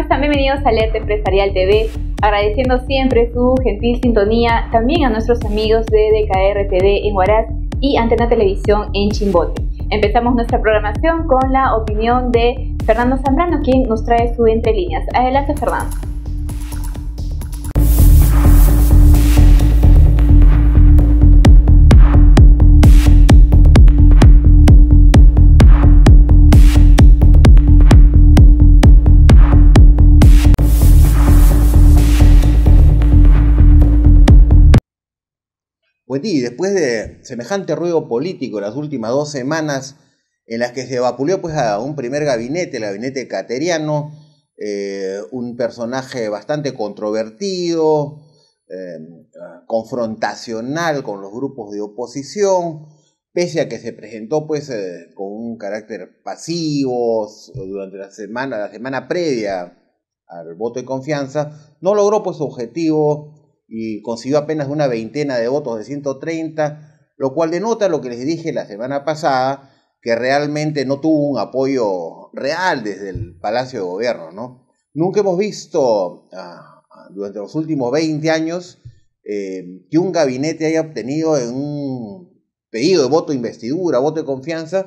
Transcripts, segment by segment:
están? Bienvenidos a Alerta Empresarial TV, agradeciendo siempre su gentil sintonía, también a nuestros amigos de DKR TV en Huaraz y Antena Televisión en Chimbote. Empezamos nuestra programación con la opinión de Fernando Zambrano, quien nos trae su Entre Líneas. Adelante, Fernando. semejante, ruido político en las últimas dos semanas en las que se vapuleó pues, a un primer gabinete, el gabinete cateriano, eh, un personaje bastante controvertido, eh, confrontacional con los grupos de oposición, pese a que se presentó pues, eh, con un carácter pasivo durante la semana, la semana previa al voto de confianza, no logró pues, su objetivo y consiguió apenas una veintena de votos de 130 lo cual denota lo que les dije la semana pasada, que realmente no tuvo un apoyo real desde el Palacio de Gobierno, ¿no? Nunca hemos visto ah, durante los últimos 20 años eh, que un gabinete haya obtenido en un pedido de voto de investidura, voto de confianza,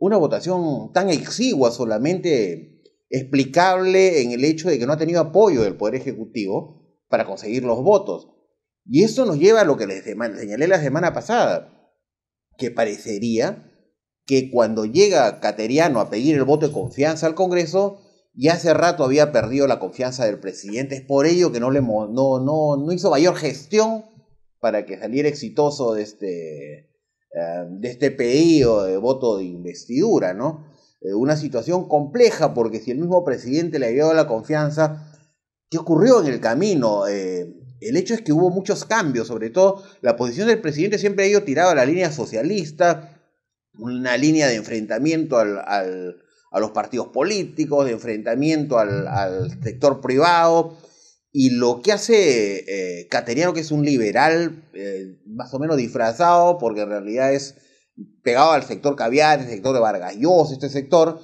una votación tan exigua solamente explicable en el hecho de que no ha tenido apoyo del Poder Ejecutivo para conseguir los votos. Y eso nos lleva a lo que les señalé la semana pasada, que parecería que cuando llega Cateriano a pedir el voto de confianza al Congreso, ya hace rato había perdido la confianza del presidente. Es por ello que no, le, no, no, hizo mayor gestión para que saliera exitoso de este, eh, de este pedido de voto de investidura, ¿no? Eh, una situación compleja porque si el mismo presidente le había dado la confianza, ¿qué ocurrió en el camino? Eh, el hecho es que hubo muchos cambios, sobre todo la posición del presidente siempre ha ido tirada a la línea socialista, una línea de enfrentamiento a los partidos políticos, de enfrentamiento al, sector privado. Y lo que hace eh, Cateriano, que es un liberal eh, más o menos disfrazado, porque en realidad es pegado al sector caviar, el sector de Vargas este sector,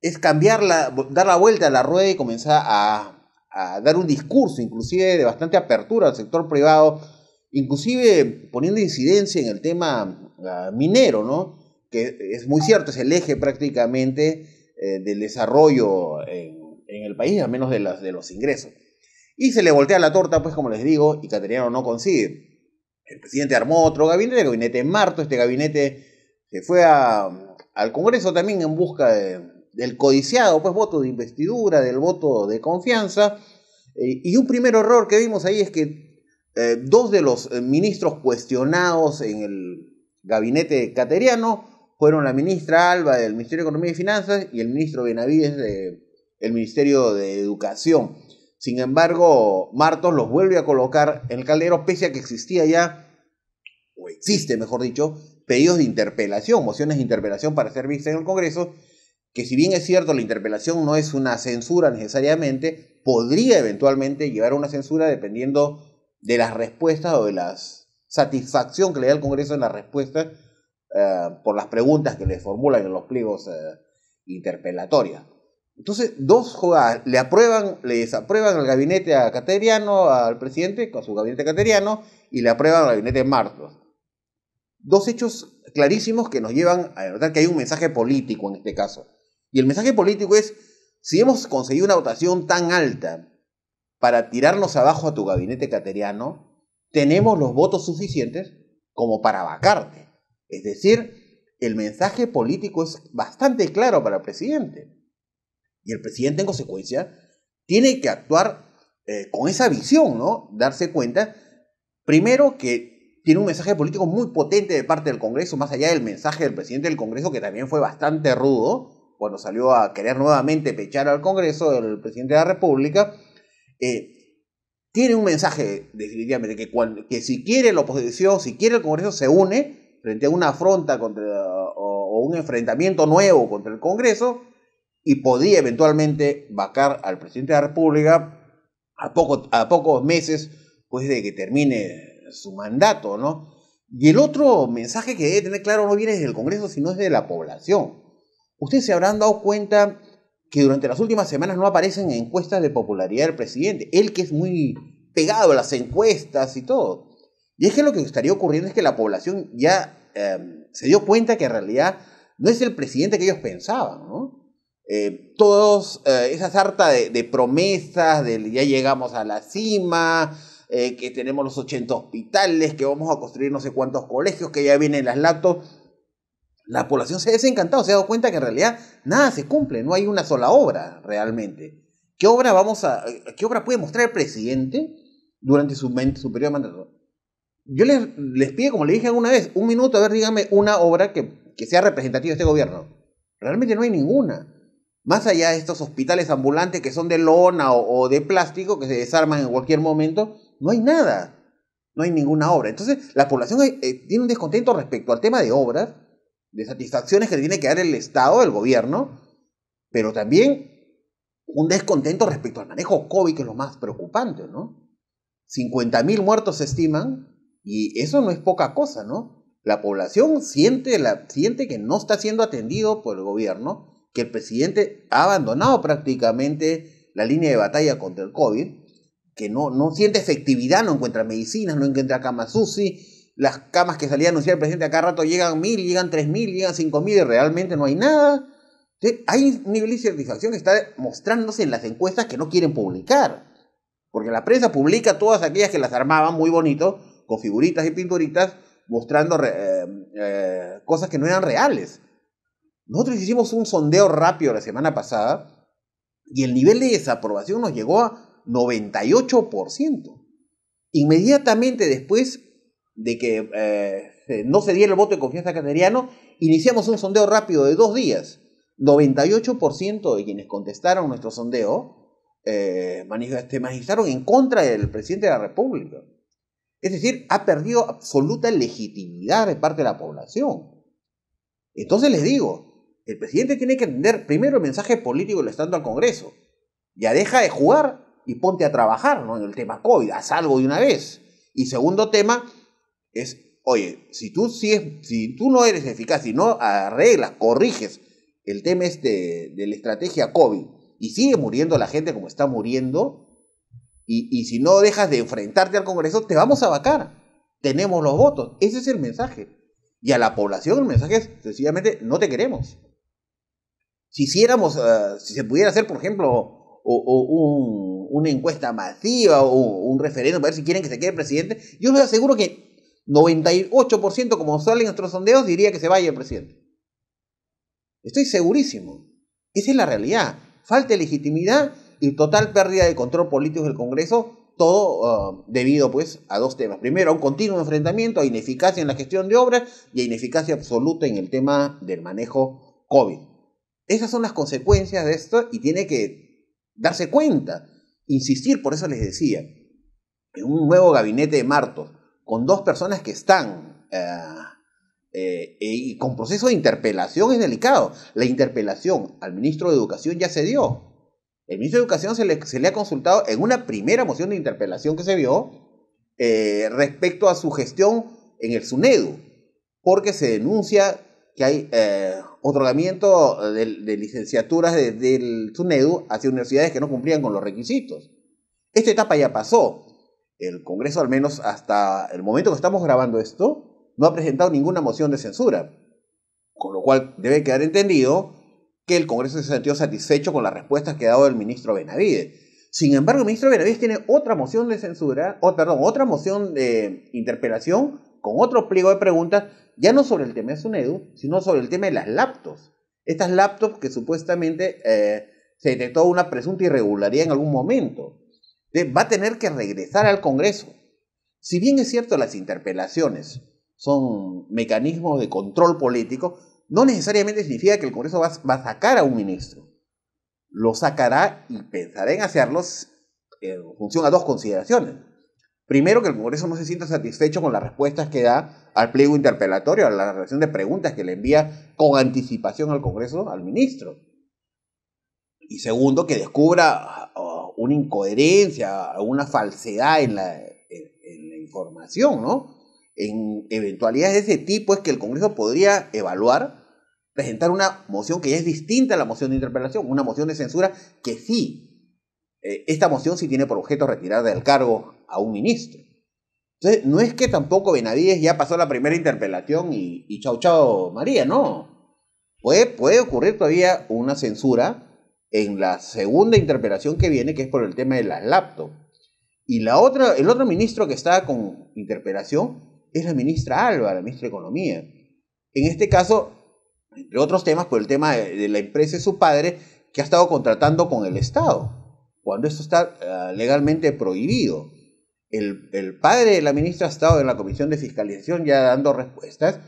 es cambiar dar la vuelta a la rueda y comenzar a a dar un discurso, inclusive de bastante apertura al sector privado, inclusive poniendo incidencia en el tema ah, minero, ¿no? que es muy cierto, es el eje prácticamente eh, del desarrollo en, el país, a menos de, los ingresos. Y se le voltea la torta, pues como les digo, y Cateriano no consigue. El presidente armó otro gabinete, el gabinete en marzo, este gabinete se fue al Congreso también en busca de, del codiciado pues, voto de investidura, del voto de confianza. Eh, y un primer error que vimos ahí es que eh, dos de los eh, ministros cuestionados en el gabinete cateriano fueron la ministra Alba del Ministerio de Economía y Finanzas y el ministro Benavides del Ministerio de Educación. Sin embargo, Martos los vuelve a colocar en el caldero, pese a que existía ya, o existe mejor dicho, pedidos de interpelación, mociones de interpelación para ser vistas en el Congreso, que si bien es cierto la interpelación no es una censura necesariamente, podría eventualmente llevar a una censura dependiendo de las respuestas o de la satisfacción que le da el Congreso en las respuestas eh, por las preguntas que le formulan en los pliegos eh, interpelatorios. Entonces, dos jugadas, le aprueban, le desaprueban al gabinete a Cateriano, al presidente, con su gabinete Cateriano, y le aprueban al gabinete Martos. Dos hechos clarísimos que nos llevan a notar que hay un mensaje político en este caso. Y el mensaje político es, si hemos conseguido una votación tan alta para tirarnos abajo a tu gabinete cateriano, tenemos los votos suficientes como para vacarte. Es decir, el mensaje político es bastante claro para el presidente. Y el presidente, en consecuencia, tiene que actuar eh, con esa visión, ¿no? Darse cuenta, primero, que tiene un mensaje político muy potente de parte del Congreso, más allá del mensaje del presidente del Congreso, que también fue bastante rudo, cuando salió a querer nuevamente pechar al Congreso, el presidente de la República, eh, tiene un mensaje definitivamente, que, si quiere la oposición, si quiere el Congreso, se une frente a una afronta o, un enfrentamiento nuevo contra el Congreso y podía eventualmente vacar al presidente de la República a, pocos meses pues, de que termine su mandato, ¿no? Y el otro mensaje que debe tener claro no viene desde el Congreso, sino es de la población. Ustedes se habrán dado cuenta que durante las últimas semanas no aparecen encuestas de popularidad del presidente, él que es muy pegado a las encuestas y todo. Y es que lo que estaría ocurriendo es que la población ya em, se dio cuenta que en realidad no es el presidente que ellos pensaban, ¿no? Eh, todos eh, esa sarta de, promesas, del ya llegamos a la cima, eh, que tenemos los 80 hospitales, que vamos a construir no sé cuántos colegios, que ya vienen las latas la población se ha desencantado, se ha dado cuenta que en realidad nada se cumple, no hay una sola obra realmente. ¿Qué obra, vamos a, qué obra puede mostrar el presidente durante su, periodo de mandato? Yo les, les pido, como le dije alguna vez, un minuto, a ver, dígame una obra que, sea representativa de este gobierno. Realmente no hay ninguna. Más allá de estos hospitales ambulantes que son de lona o, de plástico, que se desarman en cualquier momento, no hay nada. No hay ninguna obra. Entonces, la población eh, eh, tiene un descontento respecto al tema de obras de satisfacciones que tiene que dar el Estado, el gobierno, pero también un descontento respecto al manejo COVID, que es lo más preocupante, ¿no? 50.000 muertos se estiman y eso no es poca cosa, ¿no? La población siente, la, siente que no está siendo atendido por el gobierno, que el presidente ha abandonado prácticamente la línea de batalla contra el COVID, que no, no siente efectividad, no encuentra medicinas, no encuentra camas UCI, las camas que salía a anunciar el presidente, a cada rato llegan mil, llegan tres mil, llegan cinco mil y realmente no hay nada. Hay un nivel de insatisfacción que está mostrándose en las encuestas que no quieren publicar. Porque la prensa publica todas aquellas que las armaban muy bonito, con figuritas y pinturitas, mostrando eh, eh, cosas que no eran reales. Nosotros hicimos un sondeo rápido la semana pasada y el nivel de desaprobación nos llegó a 98%. Inmediatamente después de que eh, eh, no se diera el voto de confianza a iniciamos un sondeo rápido de dos días. 98% de quienes contestaron nuestro sondeo eh, manifestaron en contra del presidente de la República. Es decir, ha perdido absoluta legitimidad de parte de la población. Entonces les digo, el presidente tiene que entender primero el mensaje político lo estando al Congreso. Ya deja de jugar y ponte a trabajar en el tema COVID, haz algo de una vez. Y segundo tema, es, oye, si tú, si, es, si tú no eres eficaz, si no arreglas, corriges el tema este de la estrategia COVID y sigue muriendo la gente como está muriendo, y, si no dejas de enfrentarte al Congreso, te vamos a vacar. Tenemos los votos. Ese es el mensaje. Y a la población el mensaje es sencillamente no te queremos. Si hiciéramos, eh, si se pudiera hacer, por ejemplo, o, una encuesta masiva o un referéndum para ver si quieren que se quede presidente, yo les aseguro que 98%, como salen nuestros sondeos, diría que se vaya el presidente. Estoy segurísimo. Esa es la realidad. Falta de legitimidad y total pérdida de control político del Congreso, todo ah, debido pues a dos temas. Primero, a un continuo enfrentamiento, a ineficacia en la gestión de obras y a ineficacia absoluta en el tema del manejo COVID. Esas son las consecuencias de esto y tiene que darse cuenta, insistir, por eso les decía, en un nuevo gabinete de Martos, con dos personas que están eh, eh, eh, y con proceso de interpelación es delicado. La interpelación al ministro de Educación ya se dio. El ministro de Educación se le, ha consultado en una primera moción de interpelación que se vio respecto a su gestión en el SUNEDU, porque se denuncia que hay otorgamiento de, licenciaturas del SUNEDU hacia universidades que no cumplían con los requisitos. Esta etapa ya pasó el Congreso, al menos hasta el momento que estamos grabando esto, no ha presentado ninguna moción de censura. Con lo cual debe quedar entendido que el Congreso se sintió satisfecho con las respuestas que ha dado el ministro Benavides. Sin embargo, el ministro Benavides tiene otra moción de censura, o, perdón, otra moción de interpelación con otro pliego de preguntas, ya no sobre el tema de SUNEDU, sino sobre el tema de las laptops. Estas laptops que supuestamente eh, se detectó una presunta irregularidad en algún momento va a tener que regresar al Congreso. Si bien es cierto las interpelaciones son mecanismos de control político, no necesariamente significa que el Congreso va, a sacar a un ministro. Lo sacará y pensará en hacerlos en función a dos consideraciones. Primero, que el Congreso no se sienta satisfecho con las respuestas que da al pliego interpelatorio, a la relación de preguntas que le envía con anticipación al Congreso, al ministro. Y segundo, que descubra ah, una incoherencia, una falsedad en la, información, ¿no? En eventualidades de ese tipo es que el Congreso podría evaluar, presentar una moción que ya es distinta a la moción de interpelación, una moción de censura que sí, eh, esta moción sí tiene por objeto retirar del cargo a un ministro. Entonces, no es que tampoco Benavides ya pasó la primera interpelación y, y chau chau María, no. Puede, puede ocurrir todavía una censura en la segunda interpelación que viene, que es por el tema de las laptops. Y la otra, el otro ministro que está con interpelación es la ministra Alba, la ministra de Economía. En este caso, entre otros temas, por el tema de, la empresa de su padre, que ha estado contratando con el Estado, cuando esto está ah, legalmente prohibido. El, el, padre de la ministra ha estado en la Comisión de Fiscalización ya dando respuestas,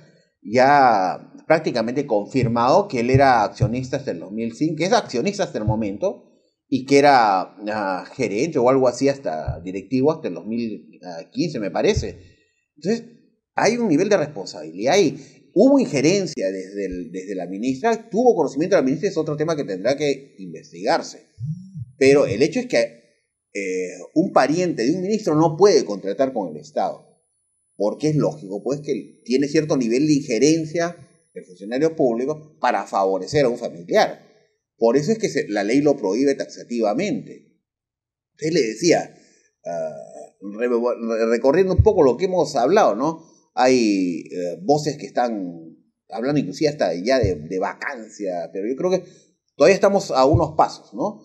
ya prácticamente confirmado que él era accionista hasta el 2005, que es accionista hasta el momento, y que era ah, gerente o algo así hasta directivo hasta el 2015, me parece. Entonces, hay un nivel de responsabilidad y hubo injerencia desde, desde la ministra, tuvo conocimiento de la ministra, es otro tema que tendrá que investigarse. Pero el hecho es que eh, un pariente de un ministro no puede contratar con el Estado, porque es lógico, pues que tiene cierto nivel de injerencia funcionarios funcionario público para favorecer a un familiar. Por eso es que la ley lo prohíbe taxativamente. Usted le decía, ah, recorriendo un poco lo que hemos hablado, ¿no? Hay eh, voces que están hablando inclusive hasta ya de, vacancia, pero yo creo que todavía estamos a unos pasos, ¿no?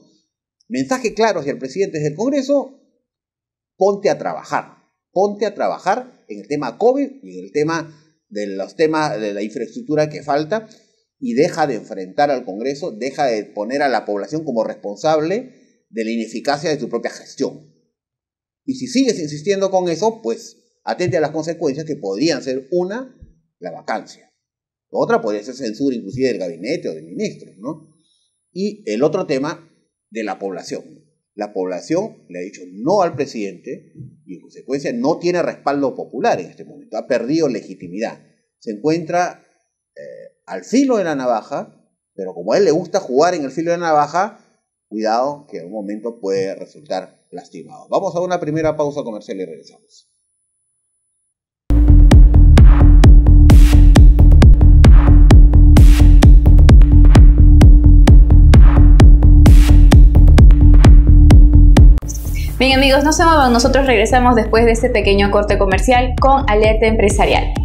Mensaje claro hacia el presidente del Congreso, ponte a trabajar, ponte a trabajar en el tema COVID y en el tema de los temas de la infraestructura que falta y deja de enfrentar al Congreso, deja de poner a la población como responsable de la ineficacia de su propia gestión. Y si sigues insistiendo con eso, pues atente a las consecuencias que podrían ser una, la vacancia. Otra podría ser censura inclusive del gabinete o del ministro, ¿no? Y el otro tema de la población. La población le ha dicho no al presidente y en consecuencia no tiene respaldo popular en este momento, ha perdido legitimidad. Se encuentra eh, al filo de la navaja, pero como a él le gusta jugar en el filo de la navaja, cuidado que en un momento puede resultar lastimado. Vamos a una primera pausa comercial y regresamos. Bien amigos, no se muevan, nosotros regresamos después de este pequeño corte comercial con Alerta Empresarial.